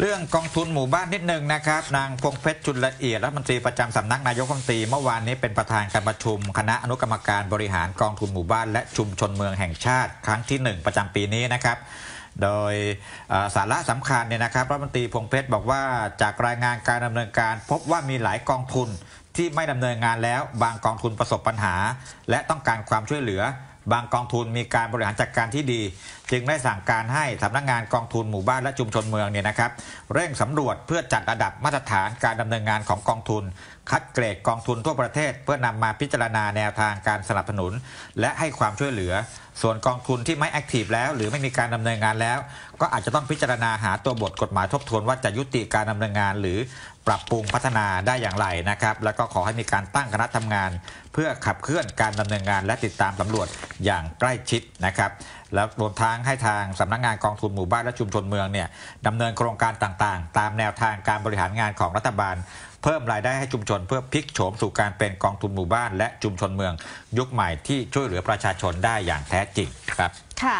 เรื่องกองทุนหมู่บ้านนิดหนึ่งนะครับนางพงเพชรจุลละเอียดรัฐมนตรีประจำสำนักนายกรัฐมนตรี เมื่อวานนี้เป็นประธานการประชุม คณะอนุกรรมการ บริหารกองทุนหมู่บ้านและชุมชนเมืองแห่งชาติ ครั้งที่ 1 ประจำปีนี้นะครับ โดยสาระสำคัญเนี่ยนะครับรัฐมนตรีพงเพชรบอกว่าจากรายงานการดำเนินการพบว่ามีหลายกองทุนที่ไม่ดำเนินงานแล้วบางกองทุนประสบปัญหา และต้องการความช่วยเหลือบางกองทุนมีการบริหารจัดการที่ดี จึงได้สั่งการให้สำนักงงานกองทุนหมู่บ้านและชุมชนเมืองเนี่ยนะครับเร่งสำรวจเพื่อจัดระดับมาตรฐานการดำเนินงานของกองทุน คัดเกรดกองทุนทั่วประเทศเพื่อนำมาพิจารณาแนวทางการสนับสนุน และให้ความช่วยเหลือส่วนกองทุนที่ไม่แอคทีฟแล้ว หรือไม่มีการดำเนินงานแล้ว ก็อาจจะต้องพิจารณาหาตัวบทกฎหมายทบทวนว่าจะยุติการดำเนินงาน หรือปรับปรุงพัฒนาได้อย่างไรนะครับแล้วก็ขอให้มีการตั้งคณะทำงาน เพื่อขับเคลื่อนการดำเนินงาน และติดตามสำรวจอย่างใกล้ชิดนะครับ แล้วรวมทั้งให้ทางสำนักงงานกองทุนหมู่บ้านและชุมชนเมืองเนี่ยดำเนินโครงการต่างๆ ตามแนวทางการบริหารงานของรัฐบาล เพิ่มรายได้ให้ชุมชนเพื่อพลิกโฉมสู่การเป็นกองทุนหมู่บ้านและชุมชนเมือง ยุคใหม่ที่ช่วยเหลือประชาชนได้อย่างแท้จริงครับค่ะ